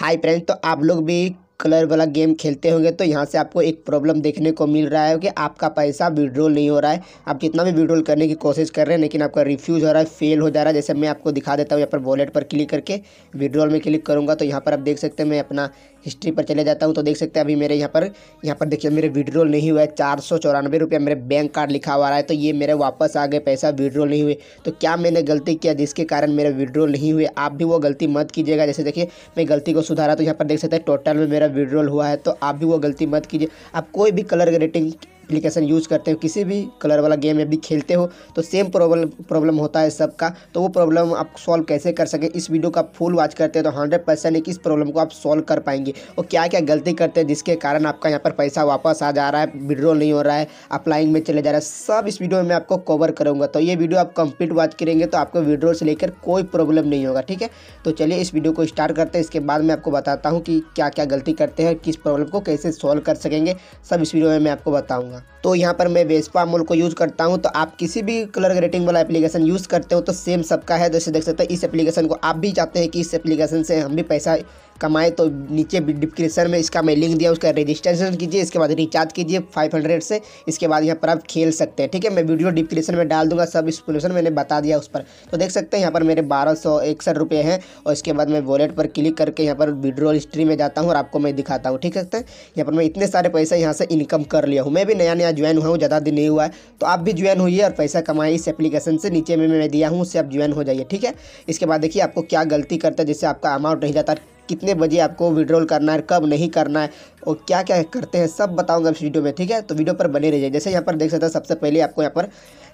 hi friends तो आप लोग भी कलर वाला गेम खेलते होंगे तो यहाँ से आपको एक प्रॉब्लम देखने को मिल रहा है कि आपका पैसा विड्रॉल नहीं हो रहा है आप जितना भी विड्रॉल करने की कोशिश कर रहे हैं लेकिन आपका रिफ्यूज़ हो रहा है फेल हो जा रहा है जैसे मैं आपको दिखा देता हूँ यहाँ पर वॉलेट पर क्लिक करके विड्रॉल में क्लिक करूँगा तो यहाँ पर आप देख सकते हैं मैं अपना हिस्ट्री पर चले जाता हूँ तो देख सकते हैं अभी मेरे यहाँ पर यहाँ पर देखिए मेरे विड्रॉल नहीं हुआ है चार सौ चौरानवे रुपया मेरे बैंक कार्ड लिखा हुआ रहा है तो ये मेरे वापस आ गए पैसा विड्रॉल नहीं हुए तो क्या मैंने गलती किया जिसके कारण मेरे विड्रॉल नहीं हुए आप भी वो गलती मत कीजिएगा जैसे देखिए मैं गलती को सुधारा तो यहाँ पर देख सकते हैं टोटल में मेरा मेरा विड्रॉल हुआ है तो आप भी वो गलती मत कीजिए आप कोई भी कलर रेटिंग एप्लीकेशन यूज़ करते हो किसी भी कलर वाला गेम यदि खेलते हो तो सेम प्रॉब्लम प्रॉब्लम होता है सबका तो वो प्रॉब्लम आप सॉल्व कैसे कर सकें इस वीडियो का फुल वॉच करते हैं तो हंड्रेड परसेंट इस प्रॉब्लम को आप तो सॉल्व कर पाएंगे और क्या क्या गलती करते हैं जिसके कारण आपका यहाँ पर पैसा वापस आ जा रहा है विड्रॉल नहीं हो रहा है अप्लाइंग में चले जा रहा है सब इस वीडियो में मैं आपको कवर करूँगा तो ये वीडियो आप कंप्लीट वॉच करेंगे तो आपको विड्रॉल से लेकर कोई प्रॉब्लम नहीं होगा ठीक है तो चलिए इस वीडियो को स्टार्ट करते हैं इसके बाद मैं आपको बताता हूँ कि क्या क्या गलती करते हैं किस प्रॉब्लम को कैसे सॉल्व कर सकेंगे सब इस वीडियो में मैं आपको बताऊँगा जाएगा तो यहाँ पर मैं वेस्पा अमूल को यूज़ करता हूँ तो आप किसी भी कलर ग्रेटिंग वाला एप्लीकेशन यूज़ करते हो तो सेम सबका है जैसे तो देख सकते हैं इस एप्लीकेशन को आप भी चाहते हैं कि इस एप्लीकेशन से हम भी पैसा कमाए तो नीचे डिस्क्रिप्शन में इसका मैं लिंक दिया उसका रजिस्ट्रेशन कीजिए इसके बाद रिचार्ज कीजिए फाइव हंड्रेड से इसके बाद यहाँ पर आप खेल सकते हैं ठीक है मैं वीडियो डिस्क्रिप्शन में डाल दूंगा सब एक्सप्लेनेशन मैंने बता दिया उस पर तो देख सकते हैं यहाँ पर मेरे बारह सौ इकसठ रुपये हैं और इसके बाद मैं वॉलेट पर क्लिक करके यहाँ पर विड्रॉल हिस्ट्री में जाता हूँ और आपको मैं दिखाता हूँ ठीक है यहाँ पर मैं इतने सारे पैसे यहाँ से इनकम कर लिया हूँ मैं भी नया नया ज्वाइन हुआ हूँ ज़्यादा दिन नहीं हुआ है तो आप भी ज्वाइन हुई और पैसा कमाए इस एप्लीकेशन से नीचे में मैं दिया हूँ उससे आप ज्वाइन हो जाइए ठीक है इसके बाद देखिए आपको क्या गलती करता है जिससे आपका अमाउंट नहीं जाता कितने बजे आपको विड्रॉल करना है कब नहीं करना है और क्या क्या करते हैं सब बताऊंगा इस वीडियो में ठीक है तो वीडियो पर बने रहिए जैसे यहाँ पर देख सकते हैं सबसे पहले आपको यहाँ पर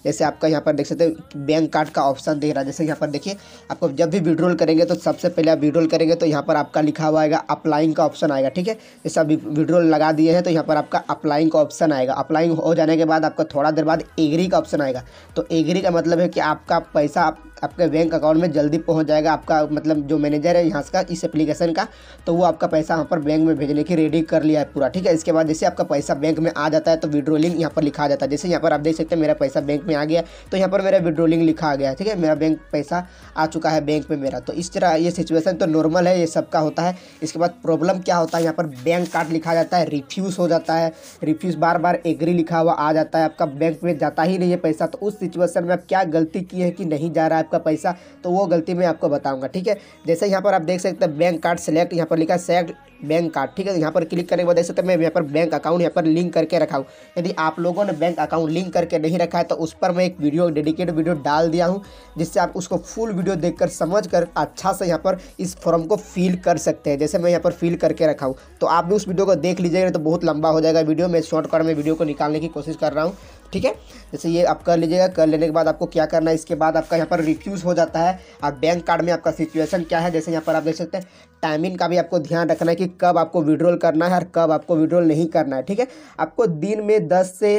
जैसे आपका यहाँ पर देख सकते हैं बैंक कार्ड का ऑप्शन दिख रहा है जैसे यहाँ पर देखिए आपको जब भी विड्रॉल करेंगे तो सबसे पहले आप विड्रॉल करेंगे तो यहाँ पर आपका लिखा हुआ आएगा अप्लाइंग का ऑप्शन आएगा ठीक है जैसे आप विड्रोल लगा दिए हैं तो यहाँ पर आपका अप्लाइंग का ऑप्शन आएगा अप्लाइंग हो जाने के बाद आपका थोड़ा देर बाद एग्री का ऑप्शन आएगा तो एग्री का मतलब है कि आपका पैसा आप आपके बैंक अकाउंट में जल्दी पहुंच जाएगा आपका मतलब जो मैनेजर है यहाँ का इस एप्लीकेशन का तो वो आपका पैसा वहाँ पर बैंक में भेजने की रेडी कर लिया है पूरा ठीक है इसके बाद जैसे आपका पैसा बैंक में आ जाता है तो विड्रोलिंग यहाँ पर लिखा जाता है जैसे यहाँ पर आप देख सकते हैं मेरा पैसा बैंक में आ गया तो यहाँ पर मेरा विड्रोलिंग लिखा लिखा गया ठीक है मेरा बैंक पैसा आ चुका है बैंक में मेरा तो इस तरह ये सिचुएसन तो नॉर्मल है ये सबका होता है इसके बाद प्रॉब्लम क्या होता है यहाँ पर बैंक कार्ड लिखा जाता है रिफ्यूज़ हो जाता है रिफ्यूज़ बार बार एग्री लिखा हुआ आ जाता है आपका बैंक में जाता ही नहीं है पैसा तो उस सिचुएसन में आप क्या गलती की है कि नहीं जा रहा है आपका पैसा तो वो गलती मैं आपको बताऊँगा ठीक है जैसे यहाँ पर आप देख सकते हैं बैंक कार्ड सेलेक्ट यहाँ पर लिखा सेलेक्ट बैंक का ठीक है तो यहाँ पर क्लिक करने के बाद देख सकते तो मैं यहाँ पर बैंक अकाउंट यहाँ पर लिंक करके रखा हूँ यदि आप लोगों ने बैंक अकाउंट लिंक करके नहीं रखा है तो उस पर मैं एक वीडियो डेडिकेटेड वीडियो डाल दिया हूँ जिससे आप उसको फुल वीडियो देख कर समझ कर अच्छा से यहाँ पर इस फॉर्म को फिल कर सकते हैं जैसे मैं यहाँ पर फिल करके रखा हूँ तो आप भी उस वीडियो को देख लीजिएगा तो बहुत लंबा हो जाएगा वीडियो मैं शॉर्टकट में वीडियो को निकालने की कोशिश कर रहा हूँ ठीक है जैसे ये आप कर लीजिएगा कर लेने के बाद आपको क्या करना है इसके बाद आपका यहाँ पर रिफ्यूज़ हो जाता है आप बैंक कार्ड में आपका सिचुएशन क्या है जैसे यहाँ पर आप देख सकते हैं टाइमिंग का भी आपको ध्यान रखना है कि कब आपको विड्रॉल करना है और कब आपको विड्रॉल नहीं करना है ठीक है आपको दिन में दस से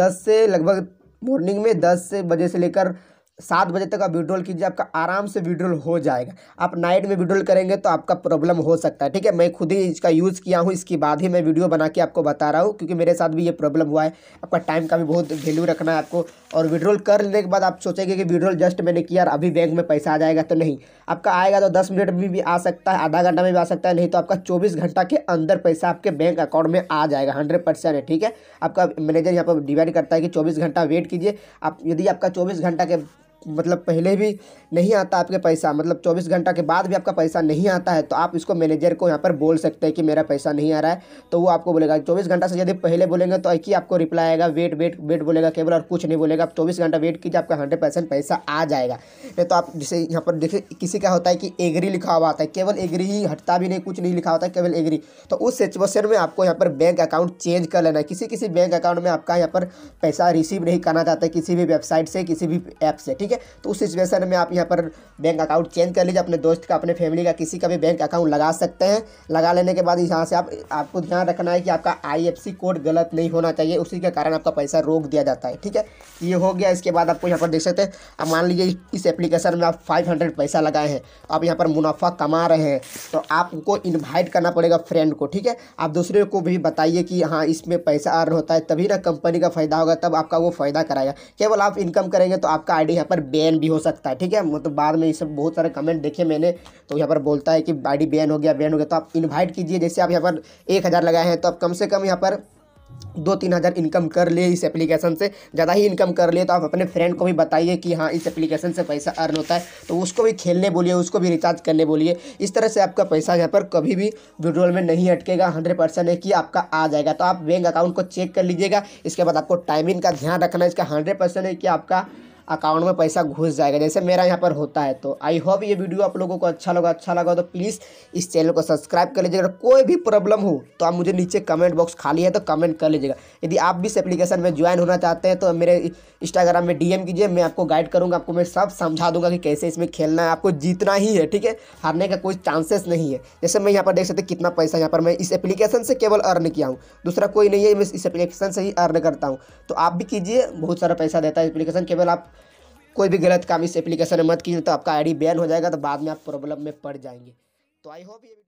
दस से लगभग मॉर्निंग में दस बजे से लेकर सात बजे तक आप विड्रॉल कीजिए आपका आराम से विड्रॉल हो जाएगा आप नाइट में विड्रॉल करेंगे तो आपका प्रॉब्लम हो सकता है ठीक है मैं खुद ही इसका यूज़ किया हूँ इसके बाद ही मैं वीडियो बना के आपको बता रहा हूँ क्योंकि मेरे साथ भी ये प्रॉब्लम हुआ है आपका टाइम का भी बहुत वैल्यू रखना है आपको और विड्रॉल कर लेने के बाद आप सोचेंगे कि विड्रॉल जस्ट मैंने किया अभी बैंक में पैसा आ जाएगा तो नहीं आपका आएगा तो दस मिनट में भी आ सकता है आधा घंटा में भी आ सकता है नहीं तो आपका चौबीस घंटा के अंदर पैसा आपके बैंक अकाउंट में आ जाएगा हंड्रेड परसेंट है ठीक है आपका मैनेजर यहाँ पर डिवाइड करता है कि चौबीस घंटा वेट कीजिए आप यदि आपका चौबीस घंटा के मतलब पहले भी नहीं आता आपके पैसा मतलब 24 घंटा के बाद भी आपका पैसा नहीं आता है तो आप इसको मैनेजर को यहाँ पर बोल सकते हैं कि मेरा पैसा नहीं आ रहा है तो वो आपको बोलेगा 24 घंटा से यदि पहले बोलेंगे तो एक ही आपको रिप्लाई आएगा वेट वेट वेट बोलेगा केवल और कुछ नहीं बोलेगा आप चौबीस घंटा वेट कीजिए आपका हंड्रेड पैसा आ जाएगा नहीं तो आप जैसे यहाँ पर देखिए किसी का होता है कि एग्री लिखा हुआ आता है केवल एग्री ही हटता भी नहीं कुछ नहीं लिखा होता है केवल एग्री तो उस सिचुएशन में आपको यहाँ पर बैंक अकाउंट चेंज कर लेना है किसी किसी बैंक अकाउंट में आपका यहाँ पर पैसा रिसीव नहीं करना चाहता है किसी भी वेबसाइट से किसी भी ऐप से ठीक ठीक है तो उस सिचुएशन में आप यहाँ पर बैंक अकाउंट चेंज कर लीजिए अपने दोस्त का अपने फैमिली का किसी का भी बैंक अकाउंट लगा सकते हैं लगा लेने के बाद यहाँ से आप आपको ध्यान रखना है कि आपका आई कोड गलत नहीं होना चाहिए उसी के कारण आपका पैसा रोक दिया जाता है ठीक है ये हो गया इसके बाद आपको यहाँ पर देख सकते हैं अब मान लीजिए इस एप्लीकेशन में आप फाइव पैसा लगाए हैं तो आप यहाँ पर मुनाफा कमा रहे हैं तो आपको इन्वाइट करना पड़ेगा फ्रेंड को ठीक है आप दूसरे को भी बताइए कि हाँ इसमें पैसा अर्न होता है तभी ना कंपनी का फ़ायदा होगा तब आपका वो फ़ायदा कराएगा केवल आप इनकम करेंगे तो आपका आईडी यहाँ पर पर बैन भी हो सकता है ठीक है मतलब बाद में ये सब बहुत सारे कमेंट देखे मैंने तो यहाँ पर बोलता है कि आईडी बैन हो गया बैन हो गया तो आप इन्वाइट कीजिए जैसे आप यहाँ पर एक हज़ार लगाए हैं तो आप कम से कम यहाँ पर दो तीन हज़ार इनकम कर लिए इस एप्लीकेशन से ज़्यादा ही इनकम कर लिए तो आप अपने फ्रेंड को भी बताइए कि हाँ इस एप्लीकेशन से पैसा अर्न होता है तो उसको भी खेलने बोलिए उसको भी रिचार्ज करने बोलिए इस तरह से आपका पैसा यहाँ पर कभी भी विड्रोल में नहीं अटकेगा हंड्रेड परसेंट है कि आपका आ जाएगा तो आप बैंक अकाउंट को चेक कर लीजिएगा इसके बाद आपको टाइमिंग का ध्यान रखना इसका हंड्रेड परसेंट है कि आपका अकाउंट में पैसा घुस जाएगा जैसे मेरा यहाँ पर होता है तो आई होप ये वीडियो आप लोगों को अच्छा लगा अच्छा लगा तो प्लीज़ इस चैनल को सब्सक्राइब कर लीजिएगा कोई भी प्रॉब्लम हो तो आप मुझे नीचे कमेंट बॉक्स खाली है तो कमेंट कर लीजिएगा यदि आप भी इस एप्लीकेशन में ज्वाइन होना चाहते हैं तो मेरे इंस्टाग्राम में डीएम कीजिए मैं आपको गाइड करूँगा आपको मैं सब समझा दूंगा कि कैसे इसमें खेलना है आपको जीतना ही है ठीक है हारने का कोई चांसेस नहीं है जैसे मैं यहाँ पर देख सकते कितना पैसा यहाँ पर मैं इस एप्लीकेशन से केवल अर्न किया हूँ दूसरा कोई नहीं है मैं इस एप्लीकेशन से ही अर्न करता हूँ तो आप भी कीजिए बहुत सारा पैसा देता है एप्लीकेशन केवल आप कोई भी गलत काम इस एप्लीकेशन में मत कीजिए तो आपका आईडी बैन हो जाएगा तो बाद में आप प्रॉब्लम में पड़ जाएंगे तो आई होप ये